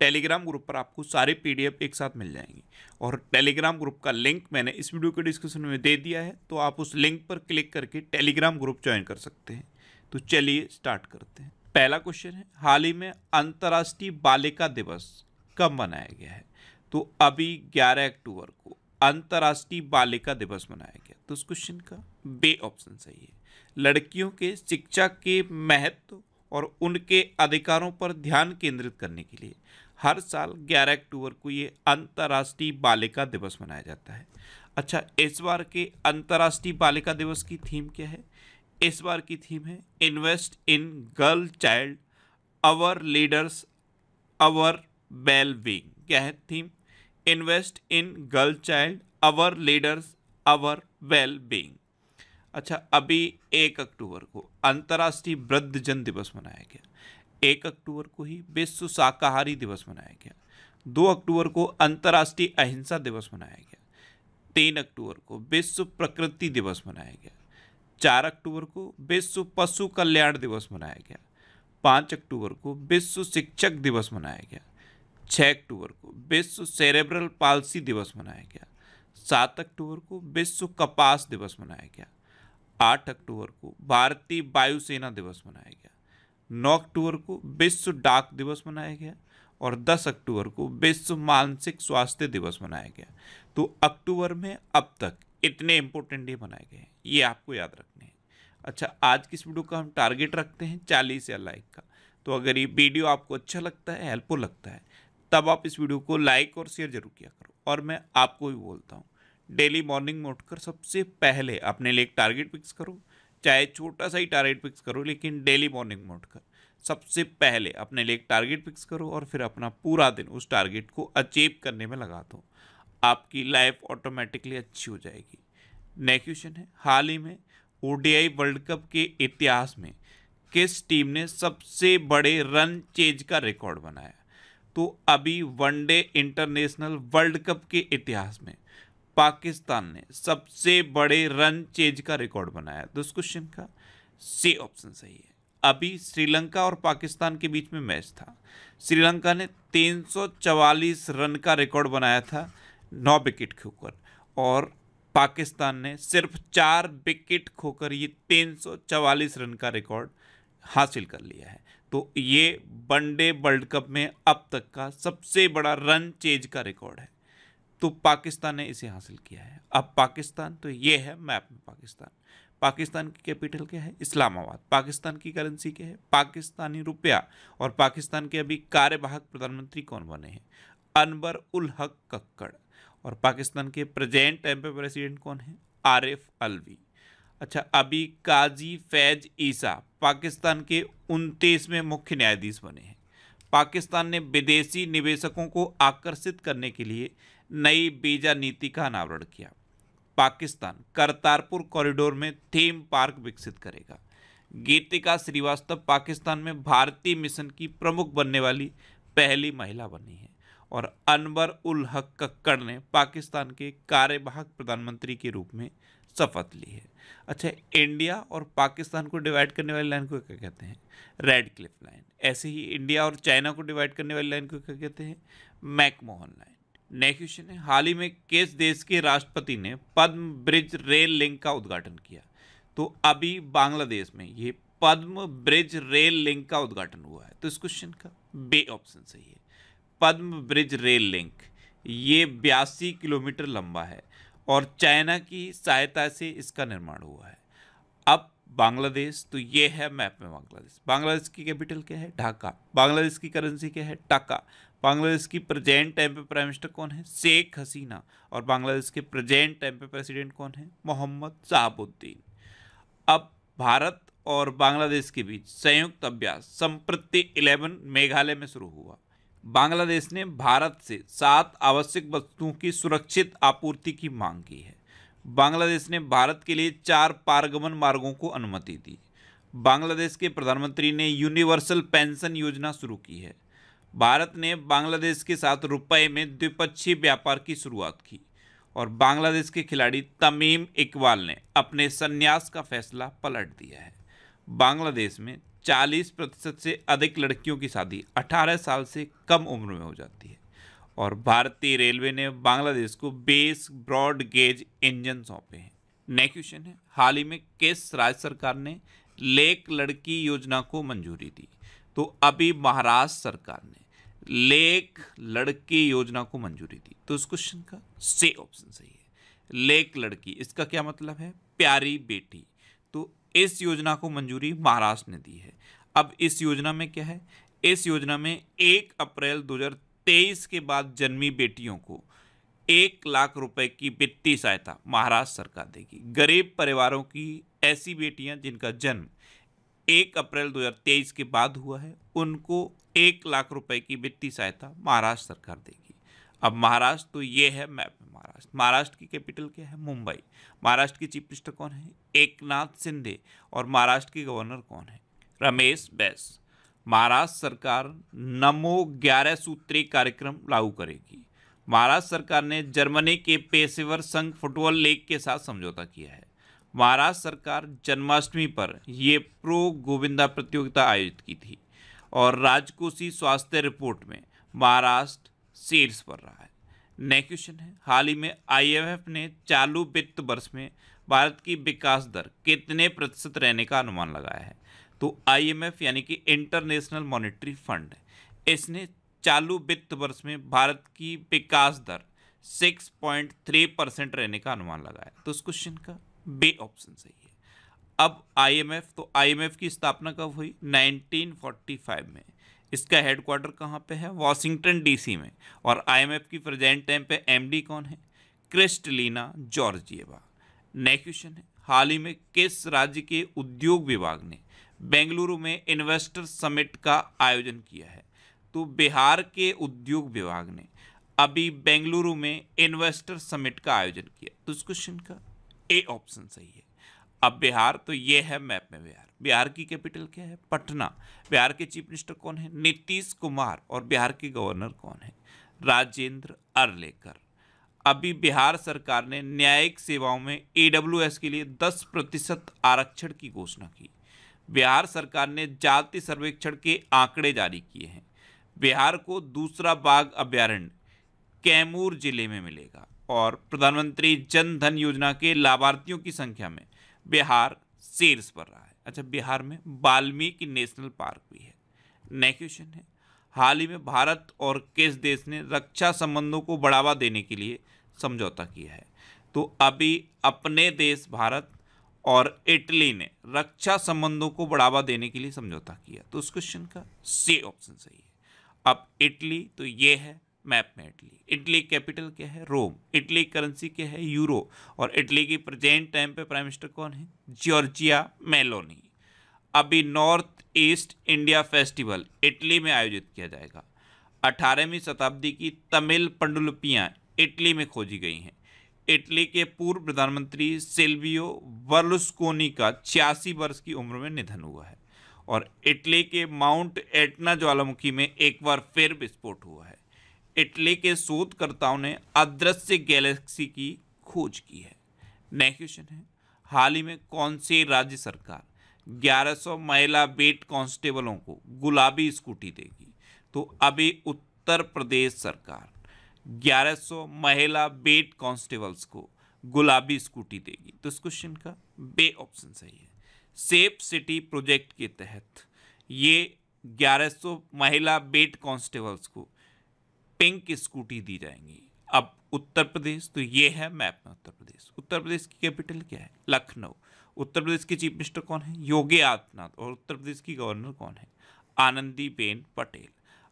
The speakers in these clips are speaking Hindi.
टेलीग्राम ग्रुप पर आपको सारे पीडीएफ एक साथ मिल जाएंगे और टेलीग्राम ग्रुप का लिंक मैंने इस वीडियो के डिस्क्रिप्शन में दे दिया है तो आप उस लिंक पर क्लिक करके टेलीग्राम ग्रुप ज्वाइन कर सकते हैं तो चलिए स्टार्ट करते हैं पहला क्वेश्चन है हाल ही में अंतर्राष्ट्रीय बालिका दिवस कब मनाया गया है तो अभी ग्यारह अक्टूबर को अंतर्राष्ट्रीय बालिका दिवस मनाया गया तो उस क्वेश्चन का बे ऑप्शन सही है लड़कियों के शिक्षा के महत्व और उनके अधिकारों पर ध्यान केंद्रित करने के लिए हर साल 11 अक्टूबर को ये अंतर्राष्ट्रीय बालिका दिवस मनाया जाता है अच्छा इस बार के अंतर्राष्ट्रीय बालिका दिवस की थीम क्या है इस बार की थीम है invest in girl child our leaders our well being क्या है theme invest in girl child our leaders our well being अच्छा अभी एक अक्टूबर को अंतर्राष्ट्रीय वृद्ध जन दिवस मनाया गया एक अक्टूबर को ही विश्व शाकाहारी दिवस मनाया गया दो अक्टूबर को अंतर्राष्ट्रीय अहिंसा दिवस मनाया गया तीन अक्टूबर को विश्व प्रकृति दिवस मनाया गया चार अक्टूबर को विश्व पशु कल्याण दिवस मनाया गया पाँच अक्टूबर को विश्व शिक्षक दिवस मनाया गया छः अक्टूबर को विश्व सेरेब्रल पालसी दिवस मनाया गया सात अक्टूबर को विश्व कपास दिवस मनाया गया आठ अक्टूबर को भारतीय वायुसेना दिवस मनाया गया 9 अक्टूबर को विश्व डाक दिवस मनाया गया और 10 अक्टूबर को विश्व मानसिक स्वास्थ्य दिवस मनाया गया तो अक्टूबर में अब तक इतने इम्पोर्टेंट डे मनाए गए हैं ये आपको याद रखने हैं अच्छा आज की इस वीडियो का हम टारगेट रखते हैं चालीस या लाइक का तो अगर ये वीडियो आपको अच्छा लगता है हेल्पफुल लगता है तब आप इस वीडियो को लाइक और शेयर जरूर किया करो और मैं आपको भी बोलता हूँ डेली मॉर्निंग में उठकर सबसे पहले अपने लिए एक टारगेट फिक्स करो चाहे छोटा सा ही टारगेट फिक्स करो लेकिन डेली मॉर्निंग में उठकर सबसे पहले अपने लिए एक टारगेट फिक्स करो और फिर अपना पूरा दिन उस टारगेट को अचीव करने में लगा दो आपकी लाइफ ऑटोमेटिकली अच्छी हो जाएगी नेक्स्ट क्वेश्चन है हाल ही में ओ वर्ल्ड कप के इतिहास में किस टीम ने सबसे बड़े रन चेज का रिकॉर्ड बनाया तो अभी वनडे इंटरनेशनल वर्ल्ड कप के इतिहास में पाकिस्तान ने सबसे बड़े रन चेज का रिकॉर्ड बनाया तो उस क्वेश्चन का सी ऑप्शन सही है अभी श्रीलंका और पाकिस्तान के बीच में मैच था श्रीलंका ने 344 रन का रिकॉर्ड बनाया था नौ विकेट खोकर और पाकिस्तान ने सिर्फ चार विकेट खोकर ये 344 रन का रिकॉर्ड हासिल कर लिया है तो ये वनडे वर्ल्ड कप में अब तक का सबसे बड़ा रन चेज का रिकॉर्ड है तो पाकिस्तान ने इसे हासिल किया है अब पाकिस्तान तो ये है मैप में पाकिस्तान पाकिस्तान की कैपिटल क्या है इस्लामाबाद पाकिस्तान की करेंसी क्या है पाकिस्तानी रुपया और पाकिस्तान के अभी कार्यवाहक प्रधानमंत्री कौन बने हैं अनवर उल हक कक्कड़ और पाकिस्तान के प्रेजेंट टाइम पे प्रेसिडेंट कौन है आरिफ अलवी अच्छा अभी काजी फैज ईसा पाकिस्तान के उनतीसवें मुख्य न्यायाधीश बने हैं पाकिस्तान ने विदेशी निवेशकों को आकर्षित करने के लिए नई बीजा नीति का अनावरण किया पाकिस्तान करतारपुर कॉरिडोर में थीम पार्क विकसित करेगा गीतिका श्रीवास्तव पाकिस्तान में भारतीय मिशन की प्रमुख बनने वाली पहली महिला बनी है और अनवर उल हक कक्कड़ ने पाकिस्तान के कार्यवाहक प्रधानमंत्री के रूप में शपथ ली है अच्छा इंडिया और पाकिस्तान को डिवाइड करने वाली लाइन को क्या कहते हैं रेड क्लिफ लाइन ऐसे ही इंडिया और चाइना को डिवाइड करने वाली लाइन को क्या कहते हैं मैकमोहन लाइन नेक्स्ट क्वेश्चन है हाल ही में किस देश के राष्ट्रपति ने पद्म ब्रिज रेल लिंक का उद्घाटन किया तो अभी बांग्लादेश में ये पद्म ब्रिज रेल लिंक का उद्घाटन हुआ है तो इस क्वेश्चन का बे ऑप्शन सही है पद्म ब्रिज रेल लिंक ये बयासी किलोमीटर लंबा है और चाइना की सहायता से इसका निर्माण हुआ है अब बांग्लादेश तो ये है मैप में बांग्लादेश बांग्लादेश की कैपिटल क्या है ढाका बांग्लादेश की करेंसी क्या है टाका बांग्लादेश की प्रेजेंट टाइम पे प्राइम मिनिस्टर कौन है शेख हसीना और बांग्लादेश के प्रेजेंट टाइम पे प्रेसिडेंट कौन है मोहम्मद साहबुद्दीन अब भारत और बांग्लादेश के बीच संयुक्त अभ्यास संप्रति 11 मेघालय में शुरू हुआ बांग्लादेश ने भारत से सात आवश्यक वस्तुओं की सुरक्षित आपूर्ति की मांग की है बांग्लादेश ने भारत के लिए चार पारगमन मार्गों को अनुमति दी बांग्लादेश के प्रधानमंत्री ने यूनिवर्सल पेंशन योजना शुरू की है भारत ने बांग्लादेश के साथ रुपए में द्विपक्षीय व्यापार की शुरुआत की और बांग्लादेश के खिलाड़ी तमीम इकबाल ने अपने संन्यास का फैसला पलट दिया है बांग्लादेश में 40 प्रतिशत से अधिक लड़कियों की शादी 18 साल से कम उम्र में हो जाती है और भारतीय रेलवे ने बांग्लादेश को बेस ब्रॉड गेज इंजन सौंपे हैं नेक्स्ट क्वेश्चन है हाल ही में किस राज्य सरकार ने लेक लड़की योजना को मंजूरी दी तो अभी महाराष्ट्र सरकार ने लेक लड़की योजना को मंजूरी दी तो इस क्वेश्चन का से ऑप्शन सही है लेक लड़की इसका क्या मतलब है प्यारी बेटी तो इस योजना को मंजूरी महाराष्ट्र ने दी है अब इस योजना में क्या है इस योजना में एक अप्रैल 2023 के बाद जन्मी बेटियों को एक लाख रुपए की वित्तीय सहायता महाराष्ट्र सरकार देगी गरीब परिवारों की ऐसी बेटियां जिनका जन्म एक अप्रैल 2023 के बाद हुआ है उनको एक लाख रुपए की वित्तीय सहायता महाराष्ट्र सरकार देगी अब महाराष्ट्र तो ये है मैप में महाराष्ट्र महाराष्ट्र की कैपिटल क्या है मुंबई महाराष्ट्र की चीफ मिनिस्टर कौन है एकनाथ शिंदे और महाराष्ट्र के गवर्नर कौन है रमेश बैस महाराष्ट्र सरकार नमो ग्यारह सूत्री कार्यक्रम लागू करेगी महाराष्ट्र सरकार ने जर्मनी के पेशेवर संघ फुटबॉल लीग के साथ समझौता किया है महाराष्ट्र सरकार जन्माष्टमी पर ये प्रो गोविंदा प्रतियोगिता आयोजित की थी और राजकोषीय स्वास्थ्य रिपोर्ट में महाराष्ट्र शीर्ष पर रहा है नेक्स्ट क्वेश्चन है हाल ही में आईएमएफ ने चालू वित्त वर्ष में भारत की विकास दर कितने प्रतिशत रहने का अनुमान लगाया है तो आईएमएफ यानी कि इंटरनेशनल मॉनेटरी फंड इसने चालू वित्त वर्ष में भारत की विकास दर 6.3 परसेंट रहने का अनुमान लगाया तो उस क्वेश्चन का बे ऑप्शन सही है अब आईएमएफ तो आईएमएफ की स्थापना कब हुई 1945 में इसका हेडक्वार्टर कहाँ पे है वाशिंगटन डीसी में और आईएमएफ की प्रेजेंट टाइम पे एमडी कौन है क्रिस्टलीना जॉर्जिएवा नेक्स्ट क्वेश्चन है हाल ही में किस राज्य के उद्योग विभाग ने बेंगलुरु में इन्वेस्टर समिट का आयोजन किया है तो बिहार के उद्योग विभाग ने अभी बेंगलुरु में इन्वेस्टर समिट का आयोजन किया तो इस क्वेश्चन का ए ऑप्शन सही है अब बिहार तो ये है मैप में बिहार बिहार की कैपिटल क्या है पटना बिहार के चीफ मिनिस्टर कौन है नीतीश कुमार और बिहार के गवर्नर कौन है राजेंद्र अरलेकर अभी बिहार सरकार ने न्यायिक सेवाओं में ई के लिए 10 प्रतिशत आरक्षण की घोषणा की बिहार सरकार ने जाति सर्वेक्षण के आंकड़े जारी किए हैं बिहार को दूसरा बाघ अभ्यारण्य कैमूर जिले में मिलेगा और प्रधानमंत्री जन धन योजना के लाभार्थियों की संख्या में बिहार शीर्ष पर रहा है अच्छा बिहार में वाल्मीकि नेशनल पार्क भी है नेक्स्ट क्वेश्चन है हाल ही में भारत और किस देश ने रक्षा संबंधों को बढ़ावा देने के लिए समझौता किया है तो अभी अपने देश भारत और इटली ने रक्षा संबंधों को बढ़ावा देने के लिए समझौता किया तो उस क्वेश्चन का सी ऑप्शन सही है अब इटली तो ये है मैप में इटली इटली कैपिटल क्या है रोम इटली करेंसी क्या है यूरो और इटली की प्रेजेंट टाइम पे प्राइम मिनिस्टर कौन है जॉर्जिया मेलोनी अभी north east India festival Italy में आयोजित किया जाएगा अठारहवीं शताब्दी की तमिल पंडुलिपियाँ इटली में खोजी गई हैं इटली के पूर्व प्रधानमंत्री सिल्वियो वर्लुस्कोनी का छियासी वर्ष की उम्र में निधन हुआ है और इटली के माउंट एटना ज्वालामुखी में एक बार फिर विस्फोट हुआ है इटली के शोधकर्ताओं ने अदृश्य गैलेक्सी की खोज की है नेक्स्ट क्वेश्चन है हाल ही में कौन सी राज्य सरकार 1100 महिला बेट कांस्टेबलों को गुलाबी स्कूटी देगी तो अभी उत्तर प्रदेश सरकार 1100 महिला बेट कांस्टेबल्स को गुलाबी स्कूटी देगी तो इस क्वेश्चन का बे ऑप्शन सही है सेफ सिटी प्रोजेक्ट के तहत ये 1100 महिला बेट कांस्टेबल्स को पिंक स्कूटी दी जाएंगी अब उत्तर प्रदेश तो ये है मैप में उत्तर प्रदेश उत्तर प्रदेश की कैपिटल क्या है लखनऊ उत्तर प्रदेश के चीफ मिनिस्टर कौन है योगी आदित्यनाथ और उत्तर प्रदेश की गवर्नर कौन है आनंदीबेन पटेल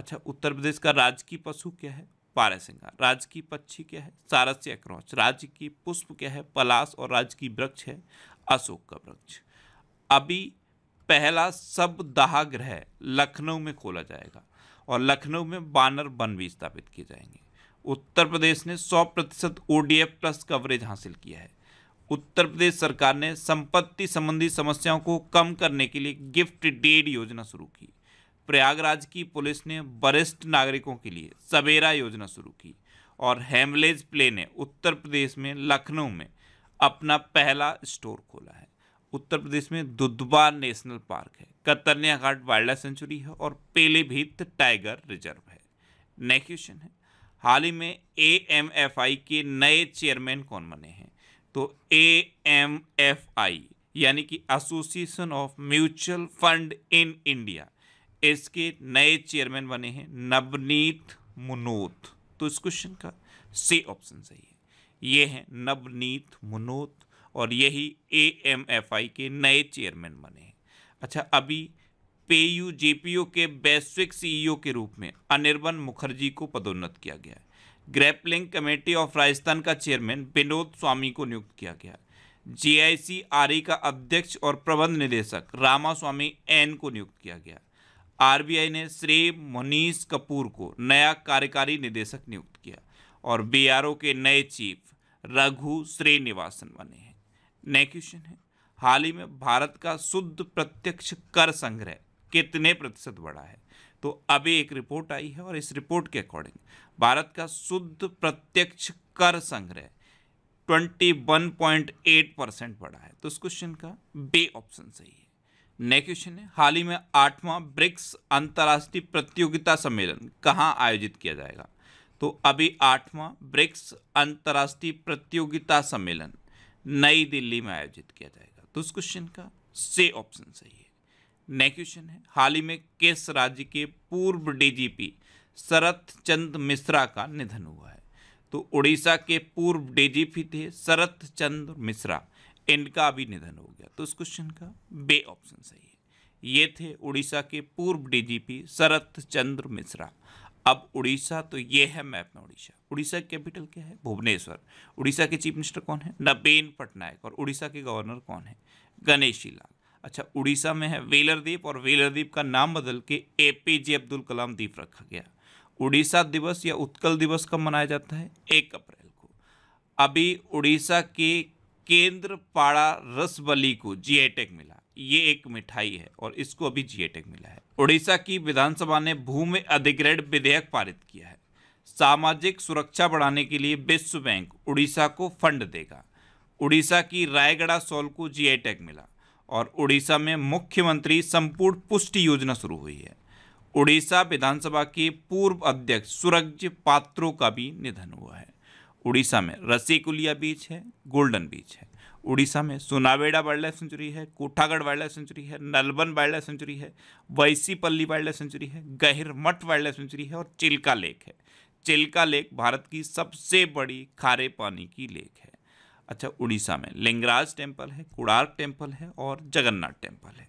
अच्छा उत्तर प्रदेश का राजकीय पशु क्या है पारसिंगा राज्य की पक्षी क्या है सारस या क्रौच राज्य की पुष्प क्या है पलास और राज्य की वृक्ष है अशोक का वृक्ष अभी पहला सब ग्रह लखनऊ में खोला जाएगा और लखनऊ में बानर वन भी स्थापित किए जाएंगे उत्तर प्रदेश ने 100 प्रतिशत ओ प्लस कवरेज हासिल किया है उत्तर प्रदेश सरकार ने संपत्ति संबंधी समस्याओं को कम करने के लिए गिफ्ट डेड योजना शुरू की प्रयागराज की पुलिस ने वरिष्ठ नागरिकों के लिए सवेरा योजना शुरू की और हेमलेज प्ले ने उत्तर प्रदेश में लखनऊ में अपना पहला स्टोर खोला है उत्तर प्रदेश में दुधवा नेशनल पार्क है Katarnia Ghat wild life sanctuary है और पेलेभीत टाइगर रिजर्व है नेक्स्ट क्वेश्चन है हाल ही में ए एम एफ आई के नए चेयरमैन कौन बने हैं तो ए एम एफ आई यानी कि association of mutual fund in India इसके नए चेयरमैन बने हैं नवनीत मुनोत तो इस क्वेश्चन का सी ऑप्शन सही है ये हैं नवनीत मुनोत और यही एम एफ आई के नए चेयरमैन बने हैं अच्छा अभी पे यू जे पी ओ के वैश्विक सीईओ e के रूप में अनिर्बन मुखर्जी को पदोन्नत किया गया है ग्रैपलिंग कमेटी ऑफ राजस्थान का चेयरमैन विनोद स्वामी को नियुक्त किया गया जे आई सी आर ई का अध्यक्ष और प्रबंध निदेशक रामा स्वामी एन को नियुक्त किया गया आर बी आई ने श्री मनीष कपूर को नया कार्यकारी निदेशक नियुक्त किया और बी आर ओ के नए चीफ रघु श्रीनिवासन बने नया क्वेश्चन है हाल ही में भारत का शुद्ध प्रत्यक्ष कर संग्रह कितने प्रतिशत बढ़ा है तो अभी एक रिपोर्ट आई है और इस रिपोर्ट के अकॉर्डिंग भारत का शुद्ध प्रत्यक्ष कर संग्रह 21.8 परसेंट बढ़ा है तो इस क्वेश्चन का बे ऑप्शन सही है नेक्स्ट क्वेश्चन है हाल ही में आठवां ब्रिक्स अंतर्राष्ट्रीय प्रतियोगिता सम्मेलन कहाँ आयोजित किया जाएगा तो अभी आठवां ब्रिक्स अंतर्राष्ट्रीय प्रतियोगिता सम्मेलन नई दिल्ली में आयोजित किया जाएगा तो उस क्वेश्चन का से ऑप्शन सही है नेक्स्ट क्वेश्चन है हाल ही में किस राज्य के पूर्व डीजीपी शरत चंद मिश्रा का निधन हुआ है तो उड़ीसा के पूर्व डीजीपी थे शरत चंद्र मिश्रा इनका भी निधन हो गया तो उस क्वेश्चन का बे ऑप्शन सही है ये थे उड़ीसा के पूर्व डीजीपी शरत चंद्र मिश्रा अब उड़ीसा तो ये है मैप में उड़ीसा उड़ीसा कैपिटल क्या है भुवनेश्वर उड़ीसा के चीफ मिनिस्टर कौन है नबेन पटनायक और उड़ीसा के गवर्नर कौन है गणेशी लाल अच्छा उड़ीसा में है वेलरद्वीप और वेलरद्वीप का नाम बदल के ए पी जे अब्दुल कलाम द्वीप रखा गया उड़ीसा दिवस या उत्कल दिवस कब मनाया जाता है एक अप्रैल को अभी उड़ीसा के केंद्रपाड़ा रसबली को आई टैग मिला ये एक मिठाई है और इसको अभी जीएटेक e मिला है उड़ीसा की विधानसभा ने भूमि अधिग्रहण विधेयक पारित किया है सामाजिक सुरक्षा बढ़ाने के लिए विश्व बैंक उड़ीसा को फंड देगा उड़ीसा की रायगढ़ा सॉल को जी मिला और उड़ीसा में मुख्यमंत्री संपूर्ण पुष्टि योजना शुरू हुई है उड़ीसा विधानसभा के पूर्व अध्यक्ष सूरज पात्रो का भी निधन हुआ है उड़ीसा में रसीकुलिया बीच है गोल्डन बीच है उड़ीसा में सोनावेड़ा वाइल्ड लाइफ सेंचुरी है कोठागढ़ वाइल्ड लाइफ सेंचुरी है नलबन वाइल्ड लाइफ सेंचुरी है वैसीपल्ली वाइल्ड लाइफ सेंचुरी है गहिरमठ वाइल्ड लाइफ सेंचुरी है और चिल्का लेक है चिल्का लेक भारत की सबसे बड़ी खारे पानी की लेक है अच्छा उड़ीसा में लिंगराज टेम्पल है कुड़ार्क टेम्पल है और जगन्नाथ टेम्पल है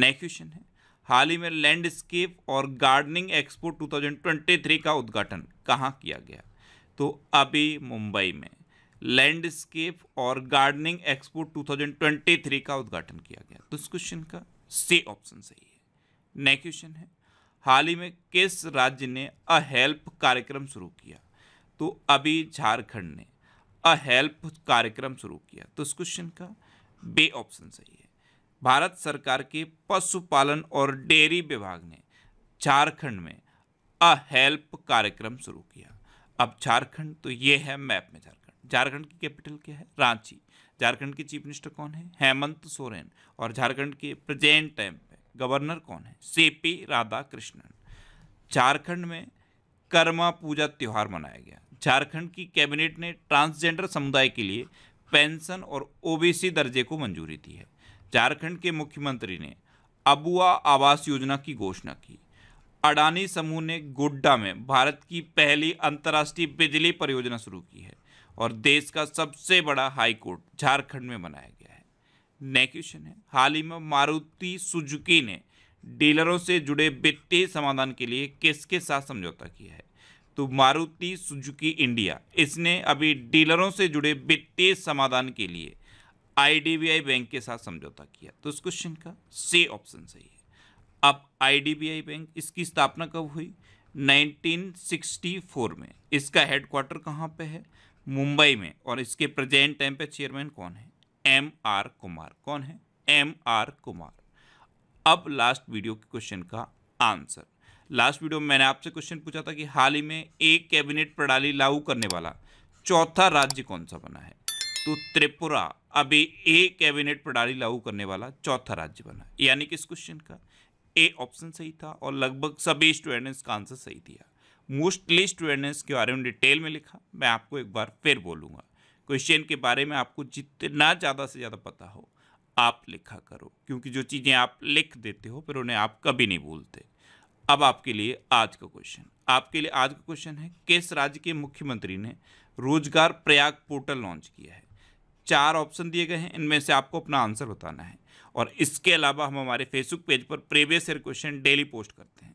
नेक्स्ट क्वेश्चन है हाल ही में लैंडस्केप और गार्डनिंग एक्सपो 2023 का उद्घाटन कहाँ किया गया तो अभी मुंबई में लैंडस्केप और गार्डनिंग एक्सपो 2023 का उद्घाटन किया गया तो इस क्वेश्चन का सी ऑप्शन सही है नेक्स्ट क्वेश्चन है हाल ही में किस राज्य ने अ हेल्प कार्यक्रम शुरू किया तो अभी झारखंड ने अ हेल्प कार्यक्रम शुरू किया तो इस क्वेश्चन का बे ऑप्शन सही है भारत सरकार के पशुपालन और डेयरी विभाग ने झारखंड में अ हेल्प कार्यक्रम शुरू किया अब झारखंड तो ये है मैप में झारखंड झारखंड की कैपिटल क्या है रांची झारखंड के चीफ मिनिस्टर कौन है हेमंत सोरेन और झारखंड के प्रेजेंट टाइम पे गवर्नर कौन है से पी राधा कृष्णन झारखंड में कर्मा पूजा त्यौहार मनाया गया झारखंड की कैबिनेट ने ट्रांसजेंडर समुदाय के लिए पेंशन और ओबीसी दर्जे को मंजूरी दी है झारखंड के मुख्यमंत्री ने अबुआ आवास योजना की घोषणा की अडानी समूह ने गोड्डा में भारत की पहली अंतर्राष्ट्रीय बिजली परियोजना शुरू की है और देश का सबसे बड़ा हाई कोर्ट झारखंड में बनाया गया है नेक्स्ट क्वेश्चन है हाल ही में मारुति सुजुकी ने डीलरों से जुड़े वित्तीय समाधान के लिए किसके साथ समझौता किया है तो मारुति सुजुकी इंडिया इसने अभी डीलरों से जुड़े वित्तीय समाधान के लिए आईडीबीआई बैंक के साथ समझौता किया तो इस क्वेश्चन का से ऑप्शन सही है अब आईडीबीआई बैंक इसकी स्थापना कब हुई 1964 में इसका हेडक्वार्टर कहाँ पे है मुंबई में और इसके प्रेजेंट टाइम पे चेयरमैन कौन है एम आर कुमार कौन है एम आर कुमार अब लास्ट वीडियो के क्वेश्चन का आंसर लास्ट वीडियो में मैंने आपसे क्वेश्चन पूछा था कि हाल ही में एक कैबिनेट प्रणाली लागू करने वाला चौथा राज्य कौन सा बना है तो त्रिपुरा अभी एक कैबिनेट प्रणाली लागू करने वाला चौथा राज्य बना यानी कि इस क्वेश्चन का ए ऑप्शन सही था और लगभग सभी स्टूडेंट्स का आंसर सही दिया मोस्टली स्टूडेंट्स के बारे में डिटेल में लिखा मैं आपको एक बार फिर बोलूँगा क्वेश्चन के बारे में आपको जितना ज़्यादा से ज़्यादा पता हो आप लिखा करो क्योंकि जो चीज़ें आप लिख देते हो फिर उन्हें आप कभी नहीं भूलते अब आपके लिए आज का क्वेश्चन आपके लिए आज का क्वेश्चन है किस राज्य के मुख्यमंत्री ने रोजगार प्रयाग पोर्टल लॉन्च किया है चार ऑप्शन दिए गए हैं इनमें से आपको अपना आंसर बताना है और इसके अलावा हम हमारे फेसबुक पेज पर previous year question daily post करते हैं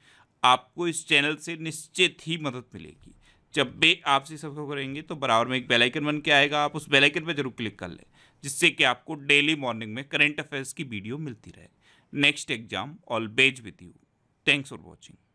आपको इस चैनल से निश्चित ही मदद मिलेगी जब भी आपसे सबको करेंगे तो बराबर में एक बेलाइकन बन के आएगा आप उस बेलाइकन पर जरूर क्लिक कर लें जिससे कि आपको डेली मॉर्निंग में करेंट अफेयर्स की वीडियो मिलती रहे next exam all best with you thanks for watching